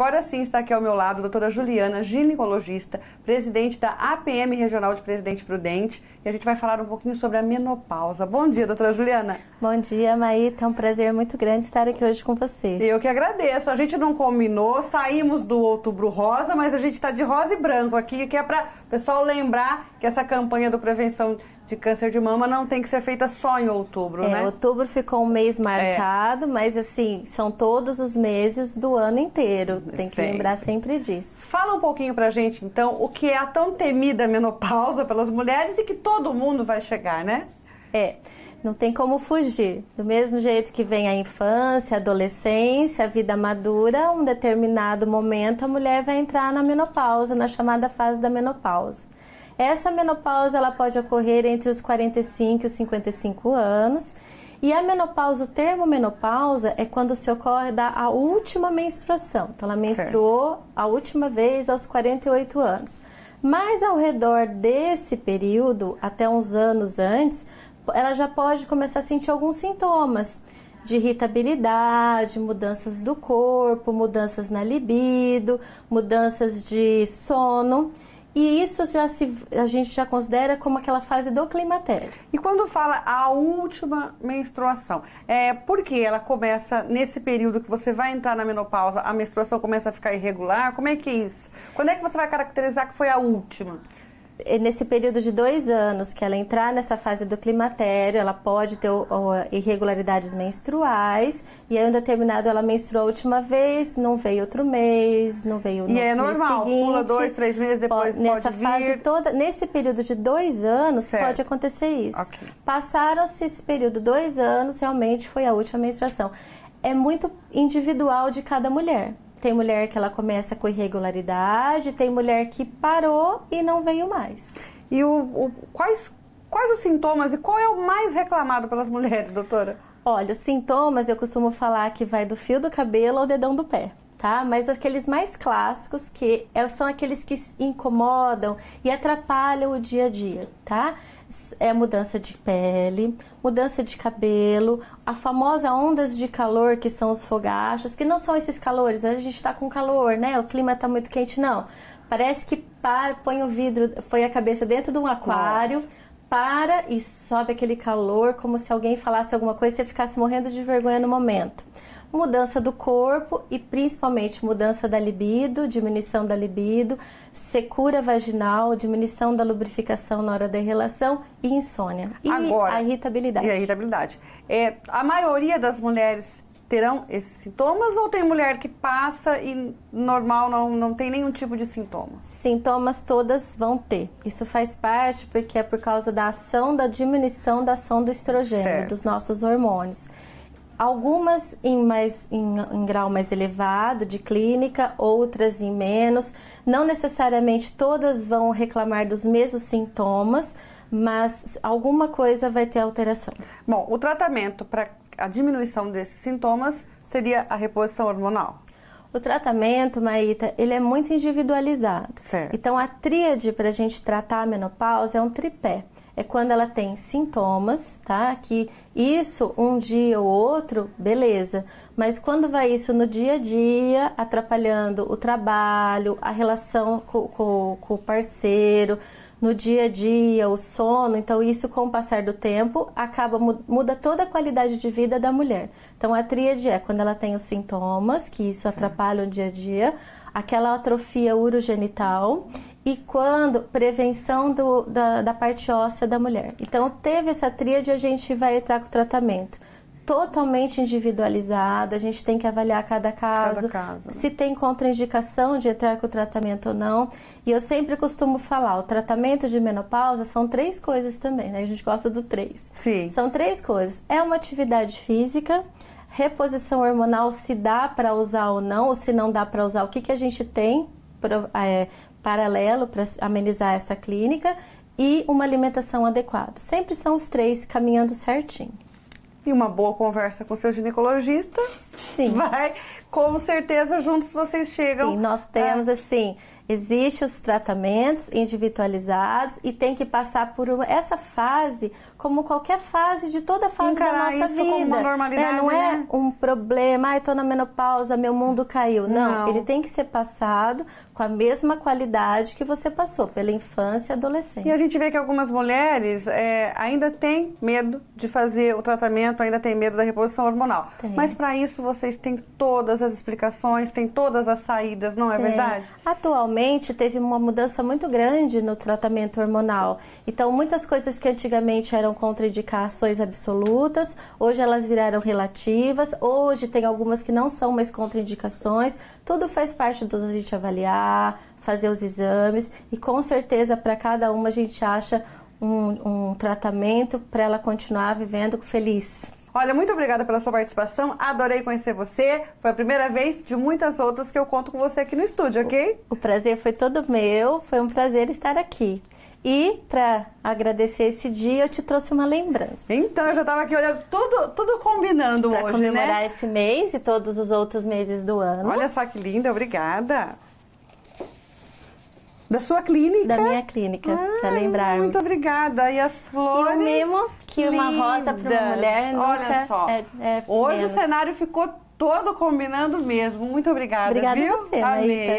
Agora sim está aqui ao meu lado a doutora Juliana, ginecologista, presidente da APM Regional de Presidente Prudente, e a gente vai falar um pouquinho sobre a menopausa. Bom dia, doutora Juliana. Bom dia, Maíta. É um prazer muito grande estar aqui hoje com você. Eu que agradeço. A gente não combinou, saímos do outubro rosa, mas a gente está de rosa e branco aqui, que é para o pessoal lembrar que essa campanha do Prevenção de câncer de mama não tem que ser feita só em outubro, é, né? Outubro ficou um mês marcado, é. mas assim, são todos os meses do ano inteiro. Tem que sempre. lembrar sempre disso. Fala um pouquinho pra gente, então, o que é a tão temida menopausa pelas mulheres e que todo mundo vai chegar, né? É. Não tem como fugir. Do mesmo jeito que vem a infância, a adolescência, a vida madura, um determinado momento a mulher vai entrar na menopausa, na chamada fase da menopausa. Essa menopausa ela pode ocorrer entre os 45 e os 55 anos. E a menopausa, o termo menopausa é quando se ocorre da a última menstruação. Então ela menstruou certo. a última vez aos 48 anos. Mas ao redor desse período, até uns anos antes, ela já pode começar a sentir alguns sintomas de irritabilidade, mudanças do corpo, mudanças na libido, mudanças de sono. E isso já se, a gente já considera como aquela fase do climatério. E quando fala a última menstruação, é porque ela começa nesse período que você vai entrar na menopausa, a menstruação começa a ficar irregular? Como é que é isso? Quando é que você vai caracterizar que foi a última? É, nesse período de dois anos que ela entrar nessa fase do climatério, ela pode ter irregularidades menstruais, e aí um determinado ela menstruou a última vez, não veio outro mês, não veio no E é normal, seguinte, pula dois, três meses depois pode, nessa pode vir. Fase toda, nesse período de dois anos certo. pode acontecer isso. Okay. Passaram-se esse período, dois anos, realmente foi a última menstruação. É muito individual de cada mulher. Tem mulher que ela começa com irregularidade, tem mulher que parou e não veio mais. E o, o quais, quais os sintomas e qual é o mais reclamado pelas mulheres, doutora? Olha, os sintomas eu costumo falar que vai do fio do cabelo ao dedão do pé tá? Mas aqueles mais clássicos que é, são aqueles que incomodam e atrapalham o dia a dia, tá? É mudança de pele, mudança de cabelo, a famosa ondas de calor que são os fogachos, que não são esses calores, a gente tá com calor, né? O clima tá muito quente, não. Parece que para, põe o vidro, põe a cabeça dentro de um aquário. Nossa para e sobe aquele calor, como se alguém falasse alguma coisa e você ficasse morrendo de vergonha no momento mudança do corpo e principalmente mudança da libido, diminuição da libido, secura vaginal, diminuição da lubrificação na hora da relação e insônia. E Agora, a irritabilidade. E a irritabilidade. É, a maioria das mulheres terão esses sintomas ou tem mulher que passa e normal não, não tem nenhum tipo de sintoma? Sintomas todas vão ter. Isso faz parte porque é por causa da ação da diminuição da ação do estrogênio, certo. dos nossos hormônios algumas em, mais, em, em, grau mais elevado de clínica, outras em menos. Não necessariamente todas vão reclamar dos mesmos sintomas, mas alguma coisa vai ter alteração. Bom, o tratamento para a diminuição desses sintomas seria a reposição hormonal. O tratamento, Maíta, ele é muito individualizado. Certo. Então, a tríade para a gente tratar a menopausa é um tripé é quando ela tem sintomas, tá? Que isso um dia ou outro, beleza. Mas quando vai isso no dia a dia, atrapalhando o trabalho, a relação com, com, com o parceiro, no dia a dia, o sono, então isso com o passar do tempo acaba muda toda a qualidade de vida da mulher. Então a tríade é quando ela tem os sintomas, que isso Sim. atrapalha o dia a dia, aquela atrofia urogenital e quando prevenção do, da, da, parte óssea da mulher. Então, teve essa tríade, a gente vai entrar com o tratamento totalmente individualizado, a gente tem que avaliar cada caso, cada caso né? se tem contraindicação de entrar com o tratamento ou não. E eu sempre costumo falar, o tratamento de menopausa são três coisas também, né? A gente gosta do três. Sim. São três coisas. É uma atividade física, reposição hormonal se dá para usar ou não, ou se não dá para usar, o que, que a gente tem é, paralelo para amenizar essa clínica e uma alimentação adequada. Sempre são os três caminhando certinho. E uma boa conversa com seu ginecologista. Sim. Vai, com certeza, juntos vocês chegam. Sim, nós temos assim Existem os tratamentos individualizados e tem que passar por essa fase como qualquer fase de toda a fase Encarar da nossa isso vida. Como uma normalidade, é, não é né? é um problema, ai, ah, tô na menopausa, meu mundo caiu. Não, não, ele tem que ser passado com a mesma qualidade que você passou pela infância e adolescência. E a gente vê que algumas mulheres é, ainda têm medo de fazer o tratamento, ainda têm medo da reposição hormonal. Tem. Mas para isso vocês têm todas as explicações, têm todas as saídas, não é tem. verdade? Atualmente realmente teve uma mudança muito grande no tratamento hormonal. Então, muitas coisas que antigamente eram contraindicações absolutas, hoje elas viraram relativas, hoje tem algumas que não são mais contraindicações. Tudo faz parte do a gente avaliar, fazer os exames e com certeza para cada uma a gente acha um, um tratamento para ela continuar vivendo feliz. Olha, muito obrigada pela sua participação, adorei conhecer você. Foi a primeira vez de muitas outras que eu conto com você aqui no estúdio, ok? O prazer foi todo meu, foi um prazer estar aqui. E para agradecer esse dia, eu te trouxe uma lembrança. Então, eu já estava aqui olhando tudo, tudo combinando pra hoje, né? Para comemorar esse mês e todos os outros meses do ano. Olha só que linda, obrigada. Da sua clínica? Da minha clínica, ah, para lembrar. Muito obrigada. E as flores. E o mimo, que lindas. uma rosa para uma mulher. Olha é- só. É, é Hoje menos. o cenário ficou todo combinando mesmo. Muito obrigada. Obrigada viu? a você, Amei. Maíta.